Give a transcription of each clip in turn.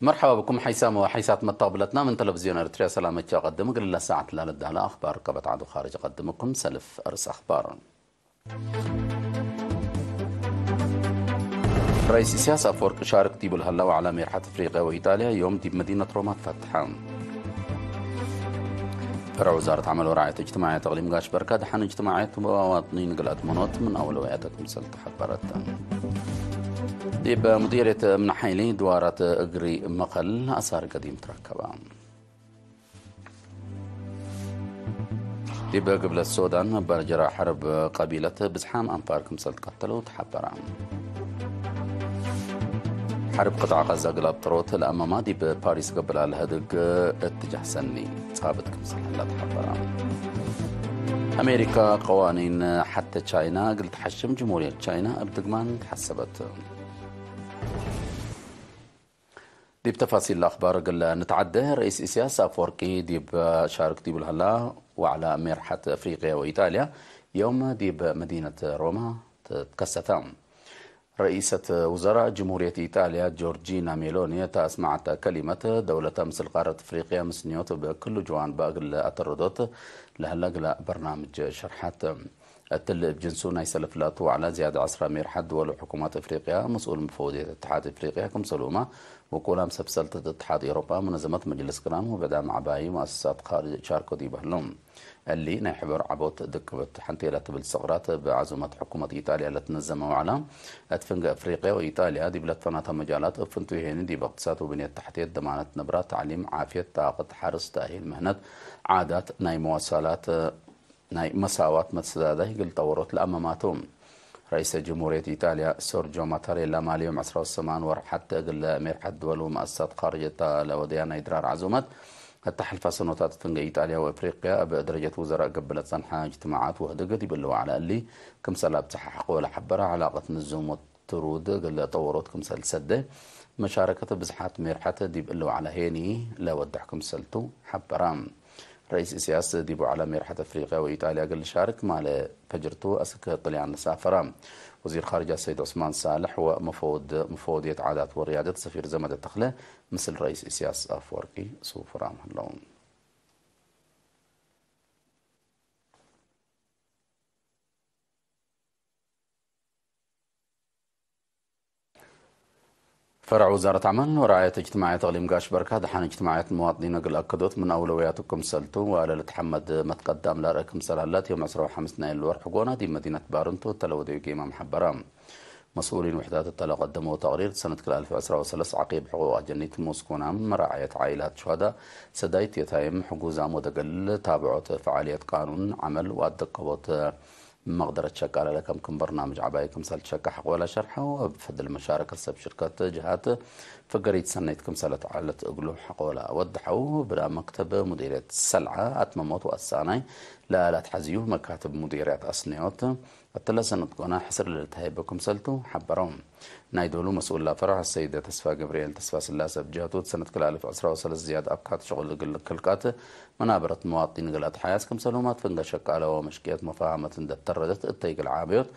مرحبا بكم حيسام وحيسات مطابلتنا من تلفزيون ارتريا سلامة أقدم قبل الساعة ساعة لا أخبار قبت عدو خارج أقدمكم سلف أرس أخبار رئيس سياسة فورك شارك ديب الهلا على مرحة أفريقيا وإيطاليا يوم ديب مدينة روما فتحا فرع وزارة عمل ورعاية اجتماعية تغليم قاش بركة دحان اجتماعية ومواطنين قلات منوت من أولوياتكم سلطة حبرتها ديب مديرية منحيلي دوارة اجري مقل اثار قديم تركبا ديب قبل السودان برجرا حرب قبيلة بزحام انفار كمسل قتلوا تحبرا حرب قطع غزة قلب طروت الأمامة ديب باريس قبل الهدق اتجاه سني صابتكم كمسل لا تحبرا أمريكا قوانين حتى تشاينا قلت حشم جمهورية تشاينا أبدقمان تحسبت ديب تفاصيل الأخبار قل نتعدى رئيس إسياس أفوركي ديب آه، شارك ديب بالهلا وعلى مرحة أفريقيا وإيطاليا يوم ديب مدينة روما تكستام رئيسة وزراء جمهورية إيطاليا جورجينا ميلوني أسمعت كلمة دولة أمس القارة أفريقيا مسنيوت بكل جوان باقل أتردوت لهلا برنامج شرحات التل بجنسونا يسلف لاتو على زيادة عصر مير حد ولو حكومات إفريقيا مسؤول مفوضية اتحاد إفريقيا كم سلومة وكلام سبسلت اتحاد أوروبا منظمة مجلس كرام مع عباي مؤسسات خارج شاركو دي بهلوم اللي نحبر عبوت دكبت حنتي لا تبل صغرات بعزومة حكومة إيطاليا اللي تنظم على أتفنق أفريقيا وإيطاليا دي بلاد فناتها مجالات أفنتو هين دي باقتصاد وبنية تحتية ضمانة نبرات تعليم عافية طاقة حرس تأهيل مهنة عادات ناي مواصلات ناي مساوات متسداده هیگل تورط الأماماتهم رئيس جمهورية إيطاليا سورجو ماتاري لما اليوم عصر السمان ورحت قل ميرحت دول ومؤسسات خارجة لوديانا إدرار عزومات التحل فاسنوتات تنقى إيطاليا وإفريقيا بدرجة وزراء قبلت صنحة اجتماعات وهدقت يبلو على اللي كم سلاب بتحقق ولا حبرة علاقة نزوم وترود قل طورت كم سدة مشاركة بزحات ميرحت دي بلو على هيني لا ودعكم سلتو حبرام رئيس سياسة ديبو على رحت أفريقيا وإيطاليا قل شارك مع فجرتو أسك طليان سافرام وزير خارجة السيد عثمان صالح ومفوض مفوضية عادات وريادة سفير زمد التخلة مثل رئيس سياسة أفوركي سوفرام هلون فرع وزارة عمل ورعاية اجتماعية أغليم قاش بركة دحان اجتماعية المواطنين قل أكدوت من أولوياتكم سلتو وعلى تحمد متقدم لاركم سلالات يوم عسرة وحمس نايل الورحقونة دي مدينة بارنتو دي قيمة محبرام مسؤولين وحدات الطلاق قدموا تقرير سنة وسلس عقيب حقوق جنية الموسكونا من رعاية عائلات شهداء سدايت يتايم حقوزام ودقل تابعت فعالية قانون عمل وأدقوت ما شكا على كم كم برنامج عباية كم سال شكا حق ولا شرحه وبفضل المشاركة سب شركات جهات فقريت سنيت كم سالت علت اقلو حق ولا اوضحه بلا مكتب مديرية السلعة اتممت وأساني لآلات حزيو مكاتب مديريات أصنيات أتلا سندقونا حسر سلتو حبرون ناي نايدولو مسؤول لا فرح السيدة تسفى جبريل تسفى سلاسة بجاتو سنة كل ألف أسرة وصل الزياد أبكات شغل قل كلكات منابرة مواطنين قلات حياس كمسلومات شك على ومشكيات مفاهمة دتردت التيق العابيوت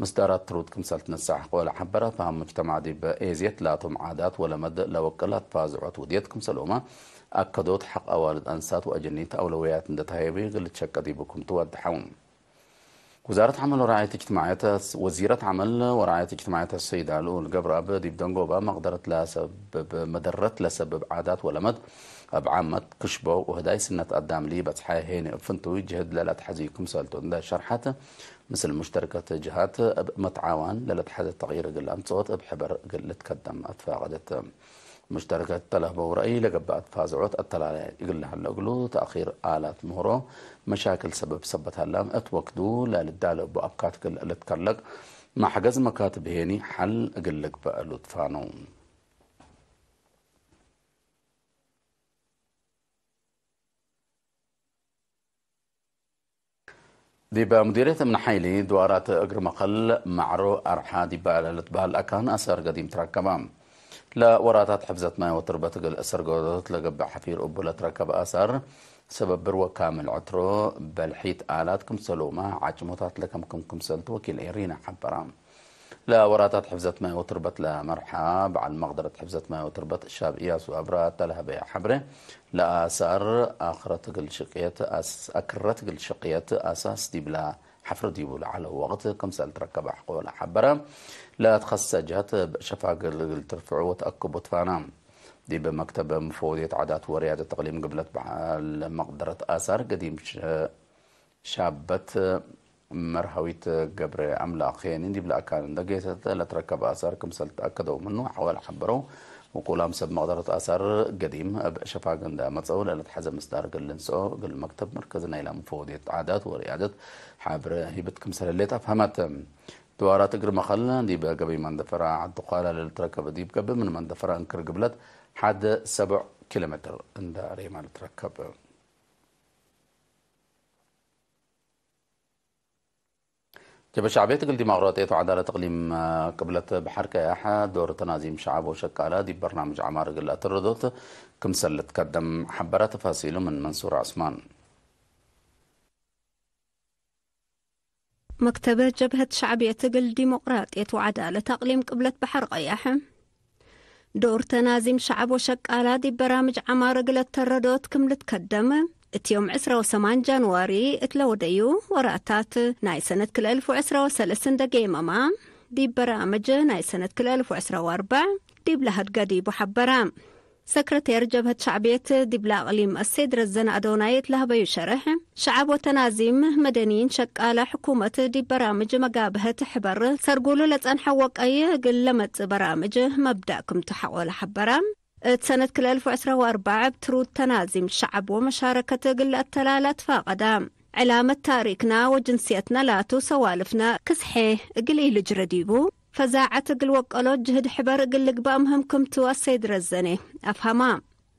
مستارات ترود كم سلت نساح ولا حبرة فهم مجتمع دي بإيزيت لا تم عادات ولا مد لوكلات فازعوت وديت كمسلومة أكدوت حق أوالد أنسات وأجنيت أولويات عند تهيبي غل تشكدي بكم تود حون وزارة عمل ورعاية اجتماعية وزيرة عمل ورعاية اجتماعية السيدة لول قبر أب ديب دنقوبة مقدرت لا سبب مدرت لا سبب عادات ولمد أب عامة كشبو وهداي سنة قدام لي بتحاي هيني فنتو جهد للا تحزيكم سألتو ده شرحات مثل مشتركة جهات متعاون للا تحزي تغيير قل أمتصوت بحبر قلت قل تقدم أتفاقدت مشتركات طلب ورأي لقبات فازعوت التلالي يقول لها نقلو تأخير آلات مهرو مشاكل سبب سبت هلام اتوكدو لالدالو بأبكات كل الاتكلق ما حجز مكاتب هيني حل أقلق بقلو دي ديبا مديرية من حيلي دوارات أقر مقل معرو أرحا ديبا لتبهال أكان أسر قديم تراكمام لا وراتات حفزت ماي وتربت قل أسر قدرت لقب حفير أبو تركب أسر سبب برو كامل عترو بالحيت آلاتكم سلومة عجموتات لكم كم كم سلت وكيل إيرينا حبرام لا وراتات حفزت ماي وتربت لا مرحب على المقدرة حفظت ماي وتربت الشاب إياس وأبرات لها بيا حبري لا أسر آخرة قل شقيت أس أكرت قل شقيت أساس ديبلا حفر ديبول على وقت كم سلت ركب حقول حبرام لا تخص جهة شفع قل ترفعوا وتأكب وتفانام دي بمكتب مفوضية عادات وريادة تقليم قبلت مقدرة آثار قديم شابة مرهويت قبر عملاقين دي بلا كان دقيت لا تركب آثار كمسل تأكدوا منه حوال حبروا وقولام سب مقدرة آثار قديم شفا قندا متصول لا تحزم مصدر قل لنسو قل مكتب مركزنا إلى مفوضية عادات وريادة حابر بتكم سلاليت أفهمت دوارات اگر مخلنا دي بقبي من دفرا عد قال للتركب دي بقبي من من دفرا انكر قبلت حد سبع كيلومتر عند ريما للتركب جب شعبية تقل دي مغراتيت وعدالة تقليم قبلت بحركة أحا دور تنازيم شعب وشكالة دي برنامج عمار قلت الردوت كمسلت قدم حبرة تفاصيله من منصور عثمان مكتبة جبهة شعبية تقل ديمقراطية وعدالة تقليم قبلة بحر قياحم دور تنازيم شعب دي برامج عمارة قلت تردوت كم لتكدم اتيوم عسرة وسمان جانواري اتلوديو ورأتات ناي سنة كل ألف وعسرة وسلسن دقيمة ما دي برامج ناي سنة كل ألف وعسرة واربع دي بلهد قديب وحبرام سكرتير جبهة شعبية دبلا ليم السيد رزن أدونايت لها بيشرح شعب وتنازيم مدنيين شك على حكومة دي برامج مقابهة حبر سرقولو لتأن حوق أي قلمت برامج مبدأكم تحول حبرام سنة كل وأربعة بترود تنازيم شعب ومشاركة قل التلالات فاقدا علامة تاريخنا وجنسيتنا لا سوالفنا كسحيه قليل جرديبو ፈዛዓት እግል ወቀሎ ጅህድ ሕበር እግል ልግባእምህም ክምትው ኣሰይድ رزني أفهما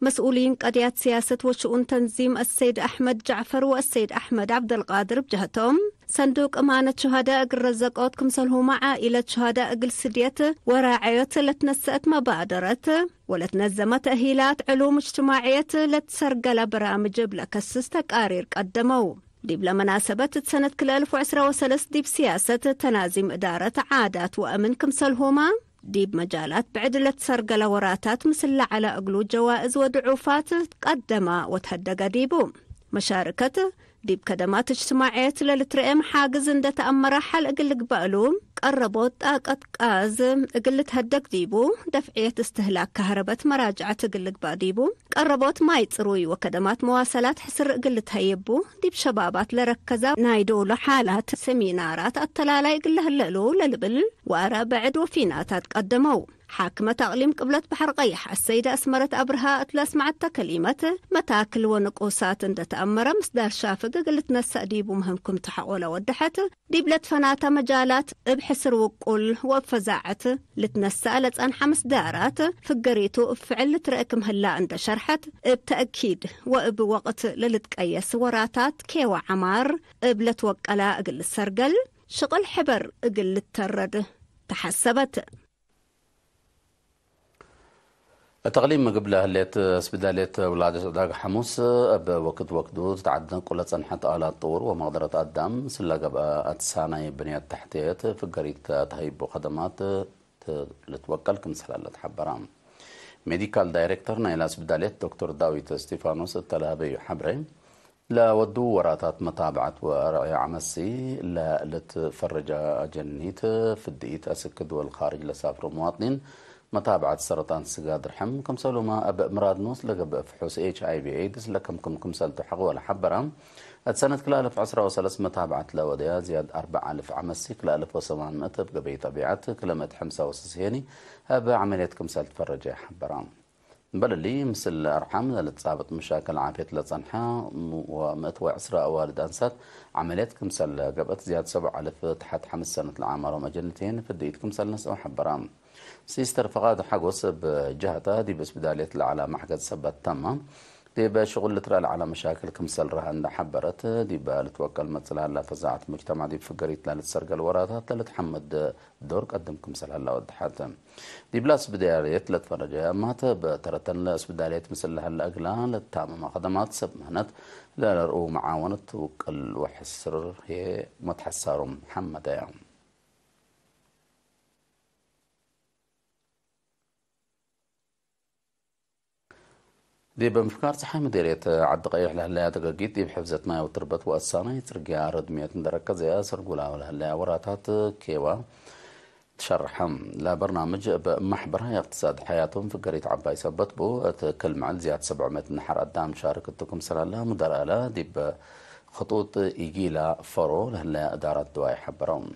مسؤولين قديات سياسة وشؤون تنظيم السيد أحمد جعفر والسيد أحمد عبد القادر بجهتهم صندوق أمانة شهداء أجل أوتكم سلهو مع عائلة شهداء أجل سديت وراعية لتنسأت مبادرة ولتنزمت أهيلات علوم اجتماعية لتسرق لبرامج بلا كسستك آرير قدموا ديب لمناسبة سنة وعشرة وسلس ديب سياسة تنازم إدارة عادات وأمن كم سلهما ديب مجالات بعدلة سرقلة لوراتات مسلة على أقلو جوائز ودعوفات تقدم وتهدق ديبو مشاركته ديب كدمات اجتماعيات للترئيم حاجز اندى تأمرا حال اقلق بألوم قربو طاقت قاز اقلت هدك ديبو دفعية استهلاك كهربة مراجعة اقلق باديبو قربو ما يتروي وكدمات مواصلات حسر اقلت هيبو ديب شبابات لركزة نايدو لحالات سمينارات التلالا اقلها اللقلو للبل وارا بعد وفينات اتقدمو حاكمة أقليم قبلة بحر قيح السيدة أسمرت أبرها أتلاس مع التكليمة متاكل ونقوسات اند تأمر مصدر شافق قلت نسا ديب مهمكم تحول ودحت ديب فناتا مجالات بحسر وقل وفزاعت لتنسا لتأن حمس دارات فقريتو فعل ترأكم هلا اند شرحت بتأكيد وبوقت للتقيس وراتات كيوا عمار ابلت وقلا أقل السرقل شغل حبر أقل الترد تحسبت تغليم قبله ليت سبداليت ولاد داق حموس اب وقت وقت دوز تعدن كل صنحت على الطور ومقدرة الدم سلا قبا اتساني بنية تحتيت في قريت تهيب خدمات لتوكل كم سلا لتحبرام ميديكال دايركتور نايل سبداليت دكتور داويت ستيفانوس التلابي حبري لا ودو وراتات متابعة ورأي عمسي لا لتفرج جنيت في الديت أسكد والخارج لسافر مواطنين متابعة سرطان سجاد رحم كم سألوا ما أب أمراض نوس لقب فحوص إتش آي بي إيدز لكم كم كم سلت حقوة لحبرهم السنة كل ألف عشرة وثلاث متابعة لا وديا زياد أربع ألف عمسي كل ألف وثمان متب قبي طبيعت كلمة حمسة وسسيني أب عملية كم سألت فرجة حبرهم بل اللي مثل اللي لتصابت مشاكل عافية لصنحة ومتوى عسرة أوالد أنسات عملية كمسل سألت زياد سبع ألف تحت حمس سنة العمر ومجلتين فديت الديت كمسل نسأو حبرام سيستر فقاد حق وصب جهتا دي بس بدالية على محقد سبت تمام دي شغل ترى على مشاكل كمسل رها عند حبرت دي لتوكل مثلا لا فزاعة مجتمع دي بفقري تلا لتسرق الوراثة تلا تحمد دور قدمكم سلا لا ودحات دي بلا سبدالية لتفرج ما ترتن لاس بدايات مثل هلا اقلان ما خدمات سب مهنت لا رؤو معاونة وكل وحسر هي متحسر محمد يعني ديبا مشكار صحام ديريت عد غير لهلا تقاقيت دي حفزت ما وتربت وأساني يترقى عرض مية ندركة زي أسر قولا ولهلا وراتات كيوا تشرحم برنامج بمحبرة اقتصاد حياتهم في قريت عباي سبت بو تكلم عن زيادة 700 نحر قدام شاركتكم سلالا مدرألا ديب خطوط إيجيلا فرو لهلا دارت دواي حبرهم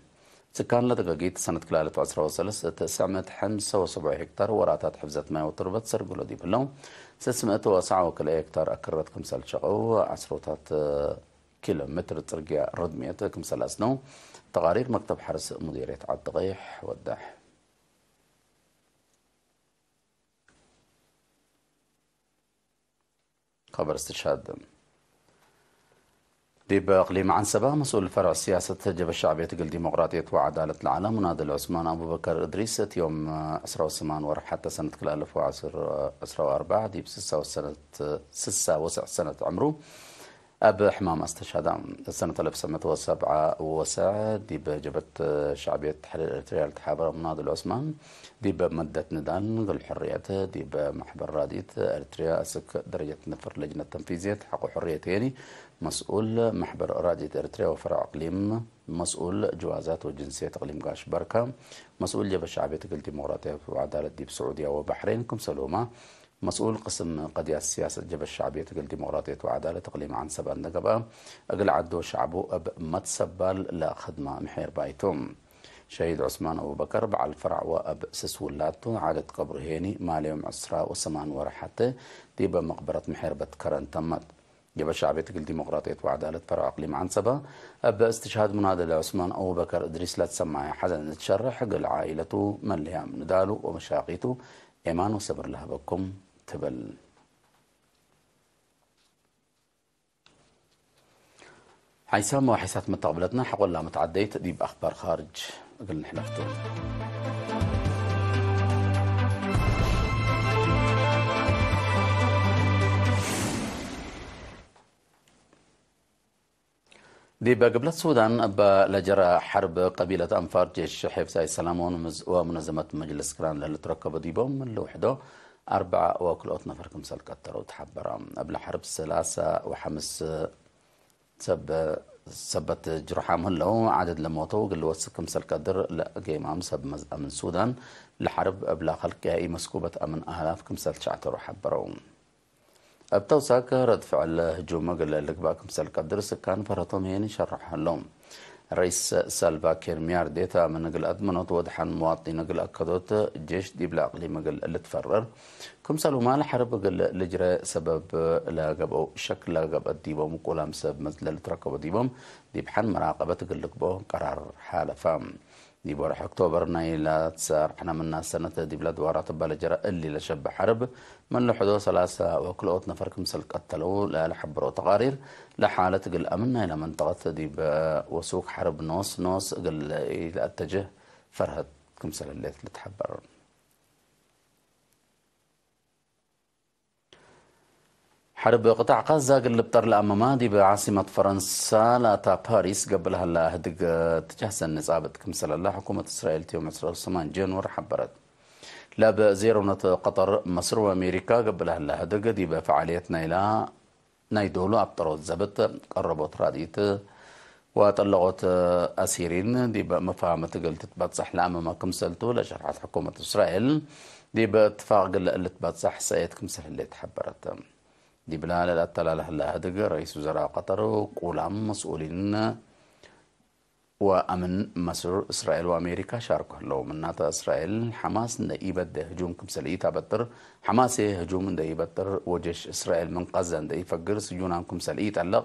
سكان لدقاقيت سنة كلالة عصر وصلس تسعمت حمسة وسبع هكتار وراتات حفزة ماء وتربت سرقلو دي بلون سسمت واسعة وكل هكتار أكرت كمسال شغو عسروتات آه، كيلو متر ترقية ردمية كمسال أسنو تقارير مكتب حرس مديرية عدغيح وداح خبر استشهاد ديب إقليم سبا مسؤول الفرع السياسة تجب الشعبية تقل ديمقراطية وعدالة العالم ونادى العثمان أبو بكر إدريس يوم أسرة وسمان ورح حتى سنة كل ألف وعشر أسرة وأربعة ديب سسة وسنة سسة وسع سنة عمرو أب حمام استشهد سنة 1907 ديب جبت آه، شعبية تحرير إريتريا لتحابر مناضل العثمان ديب مدة ندان ذو ديب محبر راديت إريتريا أسك درجة نفر لجنة تنفيذية حق حريتين مسؤول محبر راديت إريتريا وفرع أقليم مسؤول جوازات وجنسية أقليم قاش بركة مسؤول جبت شعبية الديمقراطية وعدالة ديب سعودية وبحرين كم سلومة مسؤول قسم قضية السياسة الجبهة الشعبية تقل ديمقراطية وعدالة تقليم عن سبا نقبا أقل عدو شعبو أب متسبال لا خدمة محير بايتوم شهيد عثمان أبو بكر بعل فرع وأب سسولاتو عادة قبر هيني ماليوم عسراء وسمان ورحته ديبا مقبرة محير بتكرن تمت جبهة الشعبية تقل ديمقراطية وعدالة فرع أقليم عن سبا أب استشهاد منادى لعثمان أبو بكر إدريس لا تسمع حزن تشرح قل عائلته من لها من ومشاقيته إيمان وصبر لها بكم تبل حيسام وحيسات من تقبلتنا حقول لا متعدي تأديب أخبار خارج قلنا نحن فتور دي قبلت السودان أبا لجرى حرب قبيلة أنفار جيش حفظ السلام ومنظمة مجلس كران للتركب ديبهم من لوحده أربعة وكلوت نفر سلك كتر وتحبر قبل حرب سلاسة وحمس سب سبت جرحام هلو عدد لموتو قل وس كمسل كدر لا جيمام سب أمن سودان لحرب قبل خلق أي مسكوبة أمن أهلاف سلك شعتر أبتو ساكا رد فعل هجوم قل لك باكم سل كدر سكان فرطم يعني شرح لهم رئيس سالفا كير ميار ديتا من نقل أدمنت وضحن مواطني نقل أكدوت جيش دي بلا مقل اللي تفرر كم سالو مال حرب قل لجرى سبب لا قبو شكل لا قب الديبهم وقلام سبب مثل التركب ديبهم دي بحن مراقبة قل لقبو قرار حالة فام دي بورح أكتوبر نايلا تسار حنا منا سنة دي بلاد وارا تبالا جرا اللي لشب حرب من لحدو سلاسة وكل أوت نفر كمسل قتلو لحبر وتقارير لحالة قل أمنا إلى منطقة دي آه، وسوق حرب نوس نوس قل إلى اتجه فرهد كمسل اللي تحبر حرب قطاع غزة قلب دي بعاصمة فرنسا لا تا باريس قبل هلا هدق النزابة آه، نزابت كمسل الله حكومة إسرائيل تيوم إسرائيل سمان جنور حبرت لا بزيرونة قطر مصر وأمريكا قبل هلا هدق دي بفعاليتنا إلى نايدولو أبطروا الزبط قربت راديت وطلقت آه، أسيرين دي بمفاهمة قلت تبتصح كم سلتو لشرحت حكومة إسرائيل دي باتفاق اللي صح سيد كمسل اللي تحبرت دي بلال التلاله لاهدق رئيس وزراء قطر قولام مسؤولين وأمن مصر إسرائيل وأمريكا شاركوا لو من ناتا إسرائيل حماس نيبت هجوم كم سليتا بطر حماس هجوم بطر وجيش إسرائيل من قزة غزة نيفجر سجونان كم سليتا لغ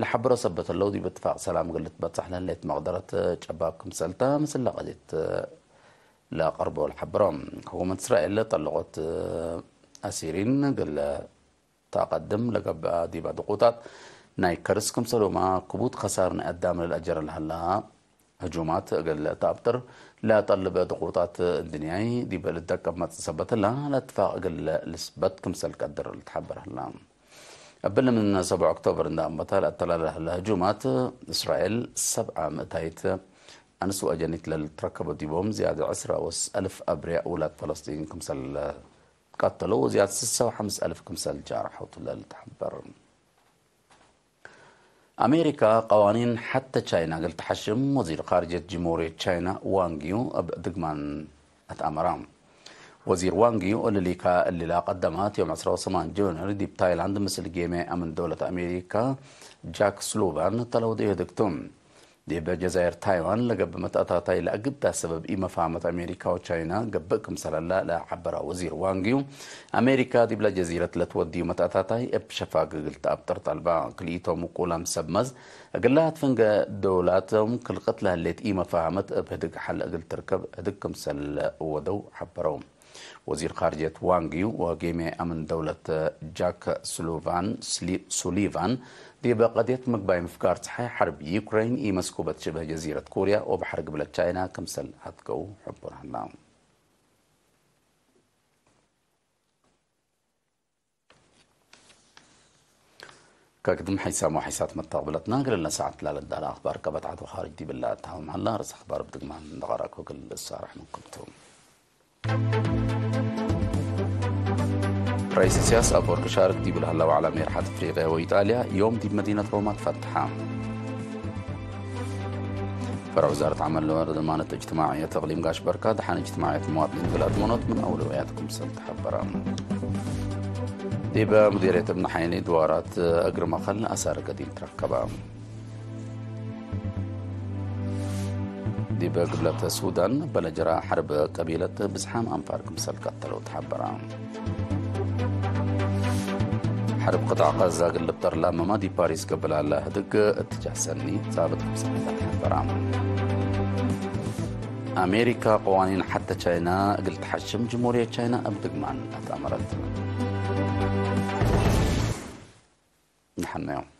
لحبر صبت اللو دي باتفاق سلام قلت بتصحنا ليت مقدرة جباب كم سلتا مثل قدت لا قربوا الحبرة حكومة إسرائيل طلقت آه، أسيرين قال تقدم لقب ديبا ضغوطات ناي كرسكم سلوما كبوت خسارنا نقدام للأجر الهلا هجومات قل تابتر لا طلب ضغوطات الدنياي ديبا للدقب ما تثبت لا لا تفاق قل لسبت كمسل قدر لتحبر هلا قبل من 7 أكتوبر عند أمتال أتلاله الهجومات إسرائيل سبعة متايت أنسو اجنيت للتركب ديبوم زيادة عسرة وس ألف أبرياء أولاد فلسطين كم كمسل ቀጥሎ እዚያ 65 كمسال جارح وطلال تحبر أمريكا قوانين حتى تشاينا قلت حشم وزير خارجية جمهورية تشاينا وانجيو دقمان أتأمرام وزير وانجيو اللي ليكا اللي لا قدمات يوم عصر وصمان جونر دي بتايلاند مثل جيمي أمن دولة أمريكا جاك سلوبان تلو ديه دكتوم በጀዛይር ታይዋን ለገብ መጣታታይ ለአግዳ ሰበብ ኢመፋመት አሜሪካ ቻይና ገበእ ከም ሰለላ ለዓበራ ወዚር ዋንግዩ ኣሜሪካ ዲብላ ጀዚረት ለትወድዩ መጣታታይ ኣብ ሸፋግግል ተኣብ ጠርጣልባ ክልኢቶም ቁላም ሰብመዝ እግላት ፍንገ ደውላቶም ክልቀት ላሃሌት ኢመፋመት ኣብ ህድግ ሓለ እግል ትርከብ ህድግ ከም ሰለ እወደው ሓበረውም وزير خارجية وانغيو وجيمي أمن دولة جاك سوليفان ديبا قد يتمك باي مفكار تحي حرب يوكرين إي مسكوبة شبه جزيرة كوريا وبحر قبل تشاينا كمسل هتكو حبر هنام كقدم حيسام وحيسات ناقل لنا ساعة لا للدار أخبار كبت عدو خارج دي بالله تعاون هلا رس أخبار بدقمان دغارك وكل السارح من قبتهم رئيس سياس أبورك شارك دي بلها وعلى على ميرحة أفريقيا وإيطاليا يوم دي بمدينة روما تفتحها فرع وزارة عمل الوارد المانة اجتماعية تغليم قاش بركة دحان اجتماعية مواطنين بلاد منوط من أولوياتكم سنتحبرا ديبا مديرية ابن حيني دوارات أقرم أخل أسار قديم تركبا ديبا قبلة السودان بلجرا حرب قبيلة بزحام أنفاركم سلقت تلو تحبرا حرب قطع غزة قل لما ماضي باريس قبل على هدق اتجاه سني ثابت 5 عام أمريكا قوانين حتى تشاينا قلت حشم جمهورية تشاينا أبدق معن أتأمرت نحن يوم نعم.